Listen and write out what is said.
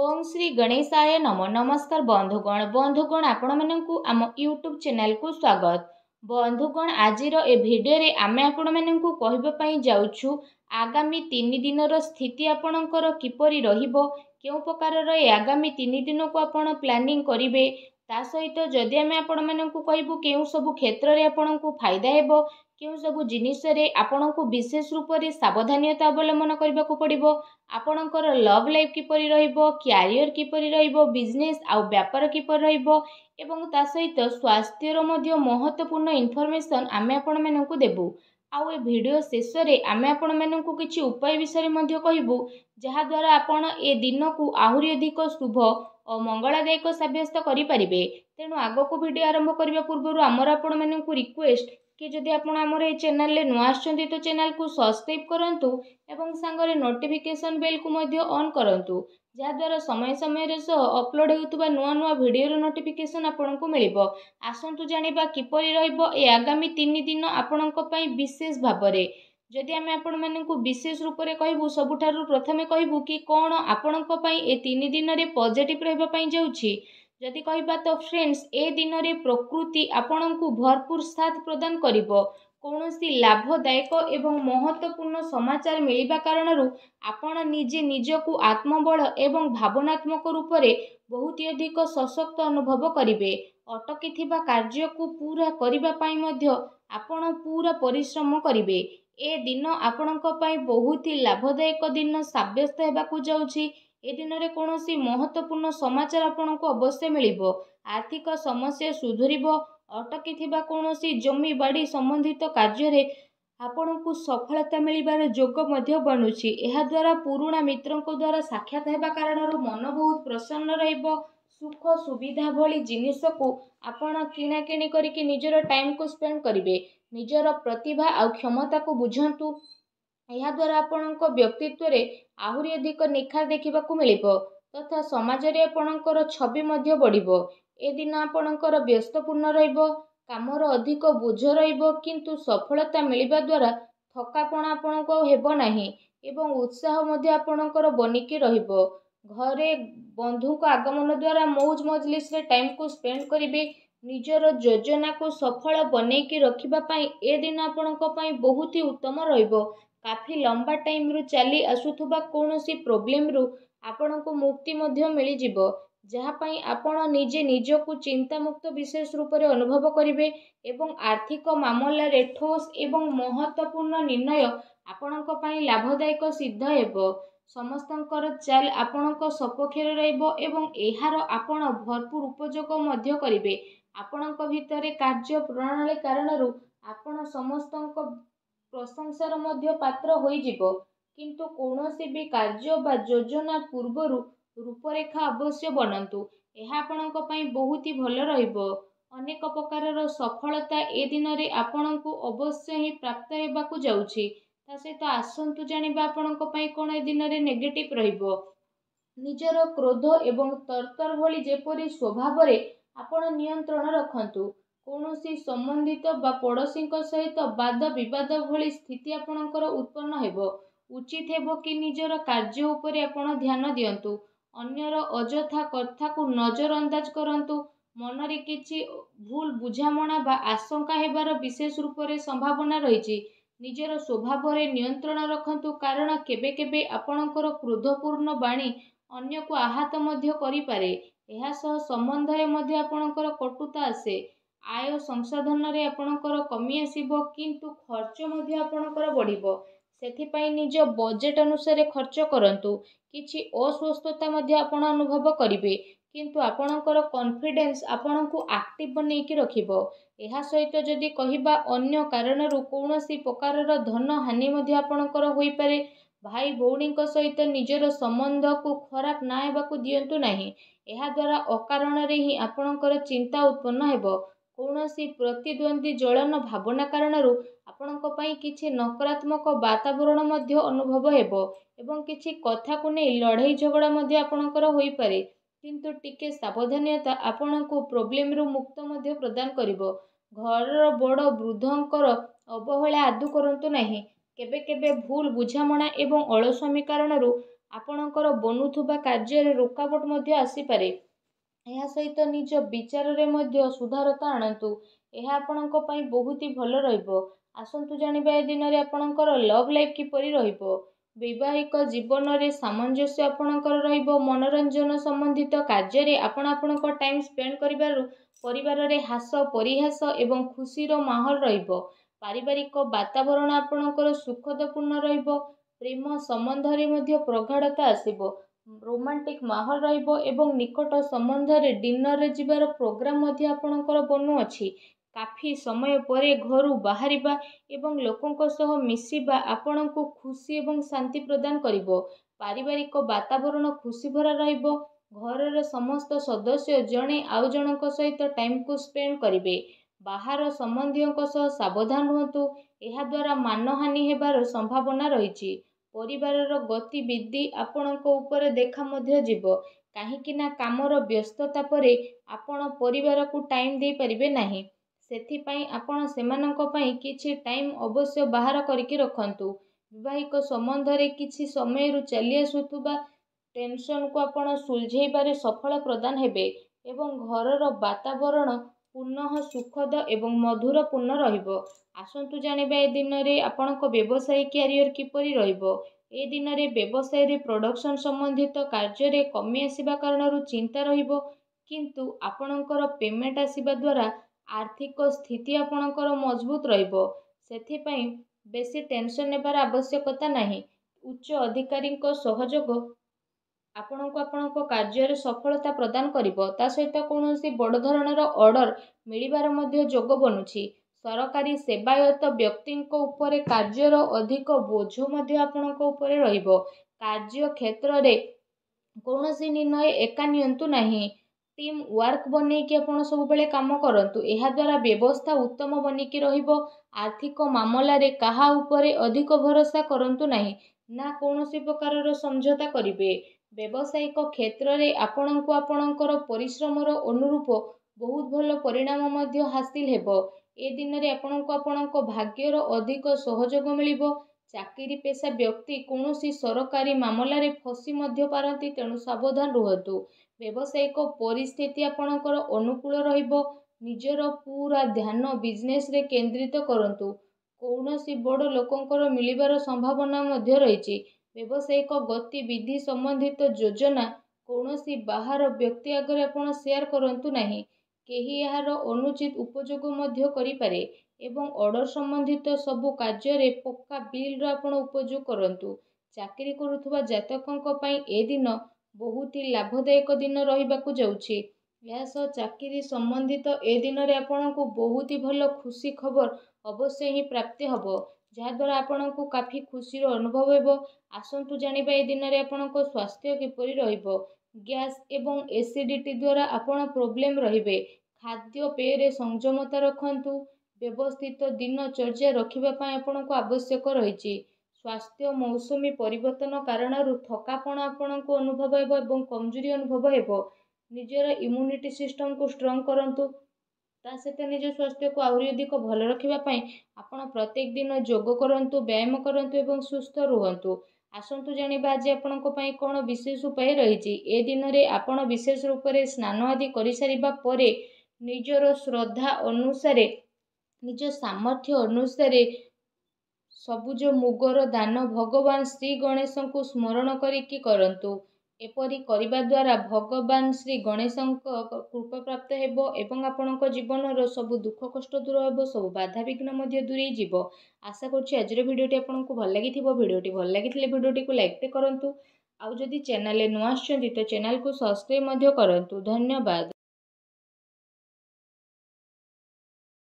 ଓମ୍ ଶ୍ରୀ ଗଣେଶାୟ ନମ ନମସ୍କାର ବନ୍ଧୁଗଣ ବନ୍ଧୁଗଣ ଆପଣମାନଙ୍କୁ ଆମ ୟୁଟ୍ୟୁବ୍ ଚ୍ୟାନେଲକୁ ସ୍ୱାଗତ ବନ୍ଧୁଗଣ ଆଜିର ଏ ଭିଡ଼ିଓରେ ଆମେ ଆପଣମାନଙ୍କୁ କହିବା ପାଇଁ ଯାଉଛୁ ଆଗାମୀ ତିନି ଦିନର ସ୍ଥିତି ଆପଣଙ୍କର କିପରି ରହିବ କେଉଁ ପ୍ରକାରର ଏ ଆଗାମୀ ତିନି ଦିନକୁ ଆପଣ ପ୍ଲାନିଂ କରିବେ ତା ସହିତ ଯଦି ଆମେ ଆପଣମାନଙ୍କୁ କହିବୁ କେଉଁ ସବୁ କ୍ଷେତ୍ରରେ ଆପଣଙ୍କୁ ଫାଇଦା ହେବ କେଉଁ ସବୁ ଜିନିଷରେ ଆପଣଙ୍କୁ ବିଶେଷ ରୂପରେ ସାବଧାନତା ଅବଲମ୍ବନ କରିବାକୁ ପଡ଼ିବ ଆପଣଙ୍କର ଲଭ୍ ଲାଇଫ୍ କିପରି ରହିବ କ୍ୟାରିୟର କିପରି ରହିବ ବିଜନେସ୍ ଆଉ ବ୍ୟାପାର କିପରି ରହିବ ଏବଂ ତା ସହିତ ସ୍ୱାସ୍ଥ୍ୟର ମଧ୍ୟ ମହତ୍ତ୍ୱପୂର୍ଣ୍ଣ ଇନଫର୍ମେସନ୍ ଆମେ ଆପଣମାନଙ୍କୁ ଦେବୁ ଆଉ ଏ ଭିଡ଼ିଓ ଶେଷରେ ଆମେ ଆପଣମାନଙ୍କୁ କିଛି ଉପାୟ ବିଷୟରେ ମଧ୍ୟ କହିବୁ ଯାହାଦ୍ୱାରା ଆପଣ ଏ ଦିନକୁ ଆହୁରି ଅଧିକ ଶୁଭ ଓ ମଙ୍ଗଳାଦାୟକ ସାବ୍ୟସ୍ତ କରିପାରିବେ ତେଣୁ ଆଗକୁ ଭିଡ଼ିଓ ଆରମ୍ଭ କରିବା ପୂର୍ବରୁ ଆମର ଆପଣମାନଙ୍କୁ ରିକ୍ୱେଷ୍ଟ କି ଯଦି ଆପଣ ଆମର ଏଇ ଚ୍ୟାନେଲରେ ନୂଆ ଆସୁଛନ୍ତି ତ ଚ୍ୟାନେଲକୁ ସବସ୍କ୍ରାଇବ୍ କରନ୍ତୁ ଏବଂ ସାଙ୍ଗରେ ନୋଟିଫିକେସନ୍ ବେଲ୍କୁ ମଧ୍ୟ ଅନ୍ କରନ୍ତୁ ଯାହାଦ୍ୱାରା ସମୟ ସମୟରେ ସହ ଅପଲୋଡ଼ ହେଉଥିବା ନୂଆ ନୂଆ ଭିଡ଼ିଓର ନୋଟିଫିକେସନ୍ ଆପଣଙ୍କୁ ମିଳିବ ଆସନ୍ତୁ ଜାଣିବା କିପରି ରହିବ ଏ ଆଗାମୀ ତିନି ଦିନ ଆପଣଙ୍କ ପାଇଁ ବିଶେଷ ଭାବରେ ଯଦି ଆମେ ଆପଣମାନଙ୍କୁ ବିଶେଷ ରୂପରେ କହିବୁ ସବୁଠାରୁ ପ୍ରଥମେ କହିବୁ କି କ'ଣ ଆପଣଙ୍କ ପାଇଁ ଏ ତିନି ଦିନରେ ପଜିଟିଭ୍ ରହିବା ପାଇଁ ଯାଉଛି ଯଦି କହିବା ତ ଫ୍ରେଣ୍ଡସ୍ ଏ ଦିନରେ ପ୍ରକୃତି ଆପଣଙ୍କୁ ଭରପୁର ସାଥ ପ୍ରଦାନ କରିବ କୌଣସି ଲାଭଦାୟକ ଏବଂ ମହତ୍ତ୍ୱପୂର୍ଣ୍ଣ ସମାଚାର ମିଳିବା କାରଣରୁ ଆପଣ ନିଜେ ନିଜକୁ ଆତ୍ମବଳ ଏବଂ ଭାବନାତ୍ମକ ରୂପରେ ବହୁତ ଅଧିକ ସଶକ୍ତ ଅନୁଭବ କରିବେ ଅଟକିଥିବା କାର୍ଯ୍ୟକୁ ପୁରା କରିବା ପାଇଁ ମଧ୍ୟ ଆପଣ ପୁରା ପରିଶ୍ରମ କରିବେ ଏ ଦିନ ଆପଣଙ୍କ ପାଇଁ ବହୁତ ହି ଲାଭଦାୟକ ଦିନ ସାବ୍ୟସ୍ତ ହେବାକୁ ଯାଉଛି ଏ ଦିନରେ କୌଣସି ମହତ୍ତ୍ୱପୂର୍ଣ୍ଣ ସମାଚାର ଆପଣଙ୍କୁ ଅବଶ୍ୟ ମିଳିବ ଆର୍ଥିକ ସମସ୍ୟା ସୁଧୁରିବ ଅଟକିଥିବା କୌଣସି ଜମି ବାଡ଼ି ସମ୍ବନ୍ଧିତ କାର୍ଯ୍ୟରେ ଆପଣଙ୍କୁ ସଫଳତା ମିଳିବାର ଯୋଗ ମଧ୍ୟ ବନୁଛି ଏହାଦ୍ୱାରା ପୁରୁଣା ମିତ୍ରଙ୍କ ଦ୍ୱାରା ସାକ୍ଷାତ ହେବା କାରଣରୁ ମନ ବହୁତ ପ୍ରସନ୍ନ ରହିବ ସୁଖ ସୁବିଧା ଭଳି ଜିନିଷକୁ ଆପଣ କିଣାକିଣି କରିକି ନିଜର ଟାଇମ୍କୁ ସ୍ପେଣ୍ଡ କରିବେ ନିଜର ପ୍ରତିଭା ଆଉ କ୍ଷମତାକୁ ବୁଝନ୍ତୁ ଏହାଦ୍ୱାରା ଆପଣଙ୍କ ବ୍ୟକ୍ତିତ୍ୱରେ ଆହୁରି ଅଧିକ ନିଖାର ଦେଖିବାକୁ ମିଳିବ ତଥା ସମାଜରେ ଆପଣଙ୍କର ଛବି ମଧ୍ୟ ବଢ଼ିବ ଏ ଦିନ ଆପଣଙ୍କର ବ୍ୟସ୍ତପୂର୍ଣ୍ଣ ରହିବ କାମର ଅଧିକ ବୋଝ ରହିବ କିନ୍ତୁ ସଫଳତା ମିଳିବା ଦ୍ୱାରା ଥକାପଣ ଆପଣଙ୍କ ହେବ ନାହିଁ ଏବଂ ଉତ୍ସାହ ମଧ୍ୟ ଆପଣଙ୍କର ବନିକି ରହିବ ଘରେ ବନ୍ଧୁଙ୍କ ଆଗମନ ଦ୍ୱାରା ମଉଜ ମଜଲିସ୍ରେ ଟାଇମ୍କୁ ସ୍ପେଣ୍ଡ କରିବେ ନିଜର ଯୋଜନାକୁ ସଫଳ ବନେଇକି ରଖିବା ପାଇଁ ଏ ଦିନ ଆପଣଙ୍କ ପାଇଁ ବହୁତ ହି ଉତ୍ତମ ରହିବ କାଫି ଲମ୍ବା ଟାଇମ୍ରୁ ଚାଲି ଆସୁଥିବା କୌଣସି ପ୍ରୋବ୍ଲେମ୍ରୁ ଆପଣଙ୍କୁ ମୁକ୍ତି ମଧ୍ୟ ମିଳିଯିବ ଯାହା ପାଇଁ ଆପଣ ନିଜେ ନିଜକୁ ଚିନ୍ତାମୁକ୍ତ ବିଶେଷ ରୂପରେ ଅନୁଭବ କରିବେ ଏବଂ ଆର୍ଥିକ ମାମଲାରେ ଠୋସ୍ ଏବଂ ମହତ୍ୱପୂର୍ଣ୍ଣ ନିର୍ଣ୍ଣୟ ଆପଣଙ୍କ ପାଇଁ ଲାଭଦାୟକ ସିଦ୍ଧ ହେବ ସମସ୍ତଙ୍କର ଚାଲ ଆପଣଙ୍କ ସପକ୍ଷରେ ରହିବ ଏବଂ ଏହାର ଆପଣ ଭରପୁର ଉପଯୋଗ ମଧ୍ୟ କରିବେ ଆପଣଙ୍କ ଭିତରେ କାର୍ଯ୍ୟ ପ୍ରଣାଳୀ କାରଣରୁ ଆପଣ ସମସ୍ତଙ୍କ ପ୍ରଶଂସାର ମଧ୍ୟ ପାତ୍ର ହୋଇଯିବ କିନ୍ତୁ କୌଣସି ବି କାର୍ଯ୍ୟ ବା ଯୋଜନା ପୂର୍ବରୁ ରୂପରେଖା ଅବଶ୍ୟ ବନାନ୍ତୁ ଏହା ଆପଣଙ୍କ ପାଇଁ ବହୁତ ଭଲ ରହିବ ଅନେକ ପ୍ରକାରର ସଫଳତା ଏ ଦିନରେ ଆପଣଙ୍କୁ ଅବଶ୍ୟ ହିଁ ପ୍ରାପ୍ତ ହେବାକୁ ଯାଉଛି ତା ସହିତ ଆସନ୍ତୁ ଜାଣିବା ଆପଣଙ୍କ ପାଇଁ କ'ଣ ଏ ଦିନରେ ନେଗେଟିଭ୍ ରହିବ ନିଜର କ୍ରୋଧ ଏବଂ ତରତର ଭଳି ଯେପରି ସ୍ୱଭାବରେ ଆପଣ ନିୟନ୍ତ୍ରଣ ରଖନ୍ତୁ କୌଣସି ସମ୍ବନ୍ଧିତ ବା ପଡ଼ୋଶୀଙ୍କ ସହିତ ବାଦ ବିବାଦ ଭଳି ସ୍ଥିତି ଆପଣଙ୍କର ଉତ୍ପନ୍ନ ହେବ ଉଚିତ ହେବ କି ନିଜର କାର୍ଯ୍ୟ ଉପରେ ଆପଣ ଧ୍ୟାନ ଦିଅନ୍ତୁ ଅନ୍ୟର ଅଯଥା କଥାକୁ ନଜର ଅନ୍ଦାଜ କରନ୍ତୁ ମନରେ କିଛି ଭୁଲ ବୁଝାମଣା ବା ଆଶଙ୍କା ହେବାର ବିଶେଷ ରୂପରେ ସମ୍ଭାବନା ରହିଛି ନିଜର ସ୍ୱଭାବରେ ନିୟନ୍ତ୍ରଣ ରଖନ୍ତୁ କାରଣ କେବେ କେବେ ଆପଣଙ୍କର କ୍ରୋଧପୂର୍ଣ୍ଣ ବାଣୀ ଅନ୍ୟକୁ ଆହତ ମଧ୍ୟ କରିପାରେ ଏହା ସହ ସମ୍ବନ୍ଧରେ ମଧ୍ୟ ଆପଣଙ୍କର କଟୁତା ଆସେ ଆୟ ସଂସାଧନରେ ଆପଣଙ୍କର କମି ଆସିବ କିନ୍ତୁ ଖର୍ଚ୍ଚ ମଧ୍ୟ ଆପଣଙ୍କର ବଢ଼ିବ ସେଥିପାଇଁ ନିଜ ବଜେଟ୍ ଅନୁସାରେ ଖର୍ଚ୍ଚ କରନ୍ତୁ କିଛି ଅସୁସ୍ଥତା ମଧ୍ୟ ଆପଣ ଅନୁଭବ କରିବେ କିନ୍ତୁ ଆପଣଙ୍କର କନଫିଡେନ୍ସ ଆପଣଙ୍କୁ ଆକ୍ଟିଭ୍ ବନେଇକି ରଖିବ ଏହା ସହିତ ଯଦି କହିବା ଅନ୍ୟ କାରଣରୁ କୌଣସି ପ୍ରକାରର ଧନ ହାନି ମଧ୍ୟ ଆପଣଙ୍କର ହୋଇପାରେ ଭାଇ ଭଉଣୀଙ୍କ ସହିତ ନିଜର ସମ୍ବନ୍ଧକୁ ଖରାପ ନା ହେବାକୁ ଦିଅନ୍ତୁ ନାହିଁ ଏହାଦ୍ୱାରା ଅକାରଣରେ ହିଁ ଆପଣଙ୍କର ଚିନ୍ତା ଉତ୍ପନ୍ନ ହେବ କୌଣସି ପ୍ରତିଦ୍ୱନ୍ଦ୍ୱୀ ଜଳନ ଭାବନା କାରଣରୁ ଆପଣଙ୍କ ପାଇଁ କିଛି ନକାରାତ୍ମକ ବାତାବରଣ ମଧ୍ୟ ଅନୁଭବ ହେବ ଏବଂ କିଛି କଥାକୁ ନେଇ ଲଢ଼େଇ ଝଗଡ଼ା ମଧ୍ୟ ଆପଣଙ୍କର ହୋଇପାରେ କିନ୍ତୁ ଟିକେ ସାବଧାନତା ଆପଣଙ୍କୁ ପ୍ରୋବ୍ଲେମରୁ ମୁକ୍ତ ମଧ୍ୟ ପ୍ରଦାନ କରିବ ଘରର ବଡ଼ ବୃଦ୍ଧଙ୍କର ଅବହେଳା ଆଦୌ କରନ୍ତୁ ନାହିଁ କେବେ କେବେ ଭୁଲ ବୁଝାମଣା ଏବଂ ଅଳସ୍ୱାମୀ କାରଣରୁ ଆପଣଙ୍କର ବନୁଥିବା କାର୍ଯ୍ୟରେ ରୋକାବଟ ମଧ୍ୟ ଆସିପାରେ ଏହା ସହିତ ନିଜ ବିଚାରରେ ମଧ୍ୟ ସୁଧାରତା ଆଣନ୍ତୁ ଏହା ଆପଣଙ୍କ ପାଇଁ ବହୁତ ହି ଭଲ ରହିବ ଆସନ୍ତୁ ଜାଣିବା ଏ ଦିନରେ ଆପଣଙ୍କର ଲଭ୍ ଲାଇଫ୍ କିପରି ରହିବ ବୈବାହିକ ଜୀବନରେ ସାମଞ୍ଜସ୍ୟ ଆପଣଙ୍କର ରହିବ ମନୋରଞ୍ଜନ ସମ୍ବନ୍ଧିତ କାର୍ଯ୍ୟରେ ଆପଣ ଆପଣଙ୍କ ଟାଇମ୍ ସ୍ପେଣ୍ଡ କରିବାରୁ ପରିବାରରେ ହ୍ରାସ ପରିହାସ ଏବଂ ଖୁସିର ମାହୋଲ ରହିବ ପାରିବାରିକ ବାତାବରଣ ଆପଣଙ୍କର ସୁଖଦପୂର୍ଣ୍ଣ ରହିବ ପ୍ରେମ ସମ୍ବନ୍ଧରେ ମଧ୍ୟ ପ୍ରଗାଢ଼ତା ଆସିବ ରୋମାଣ୍ଟିକ୍ ମାହୋଲ ରହିବ ଏବଂ ନିକଟ ସମ୍ବନ୍ଧରେ ଡିନର୍ରେ ଯିବାର ପ୍ରୋଗ୍ରାମ୍ ମଧ୍ୟ ଆପଣଙ୍କର ବନୁଅଛି କାଫି ସମୟ ପରେ ଘରୁ ବାହାରିବା ଏବଂ ଲୋକଙ୍କ ସହ ମିଶିବା ଆପଣଙ୍କୁ ଖୁସି ଏବଂ ଶାନ୍ତି ପ୍ରଦାନ କରିବ ପାରିବାରିକ ବାତାବରଣ ଖୁସି ଭରା ରହିବ ଘରର ସମସ୍ତ ସଦସ୍ୟ ଜଣେ ଆଉ ଜଣଙ୍କ ସହିତ ଟାଇମ୍କୁ ସ୍ପେଣ୍ଡ କରିବେ ବାହାର ସମ୍ବନ୍ଧୀୟଙ୍କ ସହ ସାବଧାନ ରୁହନ୍ତୁ ଏହାଦ୍ୱାରା ମାନହାନି ହେବାର ସମ୍ଭାବନା ରହିଛି ପରିବାରର ଗତିବିଧି ଆପଣଙ୍କ ଉପରେ ଦେଖା ମଧ୍ୟ ଯିବ କାହିଁକି ନା କାମର ବ୍ୟସ୍ତତା ପରେ ଆପଣ ପରିବାରକୁ ଟାଇମ୍ ଦେଇପାରିବେ ନାହିଁ ସେଥିପାଇଁ ଆପଣ ସେମାନଙ୍କ ପାଇଁ କିଛି ଟାଇମ୍ ଅବଶ୍ୟ ବାହାର କରିକି ରଖନ୍ତୁ ବିବାହିକ ସମ୍ବନ୍ଧରେ କିଛି ସମୟରୁ ଚାଲି ଆସୁଥିବା ଟେନସନ୍କୁ ଆପଣ ସୁଲଝେଇବାରେ ସଫଳ ପ୍ରଦାନ ହେବେ ଏବଂ ଘରର ବାତାବରଣ ପୁନଃ ସୁଖଦ ଏବଂ ମଧୁରପୂର୍ଣ୍ଣ ରହିବ ଆସନ୍ତୁ ଜାଣିବା ଏ ଦିନରେ ଆପଣଙ୍କ ବ୍ୟବସାୟୀ କ୍ୟାରିୟର କିପରି ରହିବ ଏ ଦିନରେ ବ୍ୟବସାୟରେ ପ୍ରଡ଼କ୍ସନ୍ ସମ୍ବନ୍ଧିତ କାର୍ଯ୍ୟରେ କମି ଆସିବା କାରଣରୁ ଚିନ୍ତା ରହିବ କିନ୍ତୁ ଆପଣଙ୍କର ପେମେଣ୍ଟ ଆସିବା ଦ୍ୱାରା ଆର୍ଥିକ ସ୍ଥିତି ଆପଣଙ୍କର ମଜବୁତ ରହିବ ସେଥିପାଇଁ ବେଶୀ ଟେନସନ୍ ନେବାର ଆବଶ୍ୟକତା ନାହିଁ ଉଚ୍ଚ ଅଧିକାରୀଙ୍କ ସହଯୋଗ ଆପଣଙ୍କୁ ଆପଣଙ୍କ କାର୍ଯ୍ୟରେ ସଫଳତା ପ୍ରଦାନ କରିବ ତା ସହିତ କୌଣସି ବଡ଼ ଧରଣର ଅର୍ଡ଼ର ମିଳିବାର ମଧ୍ୟ ଯୋଗ ବନୁଛି ସରକାରୀ ସେବାୟତ ବ୍ୟକ୍ତିଙ୍କ ଉପରେ କାର୍ଯ୍ୟର ଅଧିକ ବୋଝ ମଧ୍ୟ ଆପଣଙ୍କ ଉପରେ ରହିବ କାର୍ଯ୍ୟ କ୍ଷେତ୍ରରେ କୌଣସି ନିର୍ଣ୍ଣୟ ଏକା ନିଅନ୍ତୁ ନାହିଁ ଟିମ୍ ୱାର୍କ ବନେଇକି ଆପଣ ସବୁବେଳେ କାମ କରନ୍ତୁ ଏହାଦ୍ୱାରା ବ୍ୟବସ୍ଥା ଉତ୍ତମ ବନିକି ରହିବ ଆର୍ଥିକ ମାମଲାରେ କାହା ଉପରେ ଅଧିକ ଭରସା କରନ୍ତୁ ନାହିଁ ନା କୌଣସି ପ୍ରକାରର ସମଝୋତା କରିବେ ବ୍ୟବସାୟିକ କ୍ଷେତ୍ରରେ ଆପଣଙ୍କୁ ଆପଣଙ୍କର ପରିଶ୍ରମର ଅନୁରୂପ ବହୁତ ଭଲ ପରିଣାମ ମଧ୍ୟ ହାସିଲ ହେବ ଏ ଦିନରେ ଆପଣଙ୍କୁ ଆପଣଙ୍କ ଭାଗ୍ୟର ଅଧିକ ସହଯୋଗ ମିଳିବ ଚାକିରି ପେଶା ବ୍ୟକ୍ତି କୌଣସି ସରକାରୀ ମାମଲାରେ ଫସି ମଧ୍ୟ ପାରନ୍ତି ତେଣୁ ସାବଧାନ ରୁହନ୍ତୁ ବ୍ୟବସାୟିକ ପରିସ୍ଥିତି ଆପଣଙ୍କର ଅନୁକୂଳ ରହିବ ନିଜର ପୁରା ଧ୍ୟାନ ବିଜନେସ୍ରେ କେନ୍ଦ୍ରିତ କରନ୍ତୁ କୌଣସି ବଡ଼ ଲୋକଙ୍କର ମିଳିବାର ସମ୍ଭାବନା ମଧ୍ୟ ରହିଛି ବ୍ୟବସାୟିକ ଗତିବିଧି ସମ୍ବନ୍ଧିତ ଯୋଜନା କୌଣସି ବାହାର ବ୍ୟକ୍ତି ଆଗରେ ଆପଣ ସେୟାର କରନ୍ତୁ ନାହିଁ କେହି ଏହାର ଅନୁଚିତ ଉପଯୋଗ ମଧ୍ୟ କରିପାରେ ଏବଂ ଅର୍ଡ଼ର ସମ୍ବନ୍ଧିତ ସବୁ କାର୍ଯ୍ୟରେ ପକ୍କା ବିଲ୍ର ଆପଣ ଉପଯୋଗ କରନ୍ତୁ ଚାକିରି କରୁଥିବା ଜାତକଙ୍କ ପାଇଁ ଏ ଦିନ ବହୁତ ହି ଲାଭଦାୟକ ଦିନ ରହିବାକୁ ଯାଉଛି ଏହା ସହ ଚାକିରି ସମ୍ବନ୍ଧିତ ଏ ଦିନରେ ଆପଣଙ୍କୁ ବହୁତ ହି ଭଲ ଖୁସି ଖବର ଅବଶ୍ୟ ହିଁ ପ୍ରାପ୍ତି ହେବ ଯାହାଦ୍ୱାରା ଆପଣଙ୍କୁ କାଫି ଖୁସିର ଅନୁଭବ ହେବ ଆସନ୍ତୁ ଜାଣିବା ଏ ଦିନରେ ଆପଣଙ୍କ ସ୍ୱାସ୍ଥ୍ୟ କିପରି ରହିବ ଗ୍ୟାସ୍ ଏବଂ ଏସିଡ଼ିଟି ଦ୍ୱାରା ଆପଣ ପ୍ରୋବ୍ଲେମ୍ ରହିବେ ଖାଦ୍ୟ ପେୟରେ ସଂଯମତା ରଖନ୍ତୁ ବ୍ୟବସ୍ଥିତ ଦିନଚର୍ଯ୍ୟା ରଖିବା ପାଇଁ ଆପଣଙ୍କୁ ଆବଶ୍ୟକ ରହିଛି ସ୍ୱାସ୍ଥ୍ୟ ମୌସୁମୀ ପରିବର୍ତ୍ତନ କାରଣରୁ ଥକାପଣ ଆପଣଙ୍କୁ ଅନୁଭବ ହେବ ଏବଂ କମଜୋରି ଅନୁଭବ ହେବ ନିଜର ଇମ୍ୟୁନିଟି ସିଷ୍ଟମ୍କୁ ଷ୍ଟ୍ରଙ୍ଗ୍ କରନ୍ତୁ ତା ସହିତ ନିଜ ସ୍ୱାସ୍ଥ୍ୟକୁ ଆହୁରି ଅଧିକ ଭଲ ରଖିବା ପାଇଁ ଆପଣ ପ୍ରତ୍ୟେକ ଦିନ ଯୋଗ କରନ୍ତୁ ବ୍ୟାୟାମ କରନ୍ତୁ ଏବଂ ସୁସ୍ଥ ରୁହନ୍ତୁ ଆସନ୍ତୁ ଜାଣିବା ଆଜି ଆପଣଙ୍କ ପାଇଁ କ'ଣ ବିଶେଷ ଉପାୟ ରହିଛି ଏ ଦିନରେ ଆପଣ ବିଶେଷ ରୂପରେ ସ୍ନାନ ଆଦି କରିସାରିବା ପରେ ନିଜର ଶ୍ରଦ୍ଧା ଅନୁସାରେ ନିଜ ସାମର୍ଥ୍ୟ ଅନୁସାରେ ସବୁଜ ମୁଗର ଦାନ ଭଗବାନ ଶ୍ରୀ ଗଣେଶଙ୍କୁ ସ୍ମରଣ କରିକି କରନ୍ତୁ ଏପରି କରିବା ଦ୍ୱାରା ଭଗବାନ ଶ୍ରୀ ଗଣେଶଙ୍କ କୃପା ପ୍ରାପ୍ତ ହେବ ଏବଂ ଆପଣଙ୍କ ଜୀବନର ସବୁ ଦୁଃଖ କଷ୍ଟ ଦୂର ହେବ ସବୁ ବାଧାବିଘ୍ନ ମଧ୍ୟ ଦୂରେଇ ଯିବ ଆଶା କରୁଛି ଆଜିର ଭିଡ଼ିଓଟି ଆପଣଙ୍କୁ ଭଲ ଲାଗିଥିବ ଭିଡ଼ିଓଟି ଭଲ ଲାଗିଥିଲେ ଭିଡ଼ିଓଟିକୁ ଲାଇକ୍ଟେ କରନ୍ତୁ ଆଉ ଯଦି ଚ୍ୟାନେଲରେ ନୂଆ ଆସୁଛନ୍ତି ତ ଚ୍ୟାନେଲକୁ ସବସ୍କ୍ରାଇବ୍ ମଧ୍ୟ କରନ୍ତୁ ଧନ୍ୟବାଦ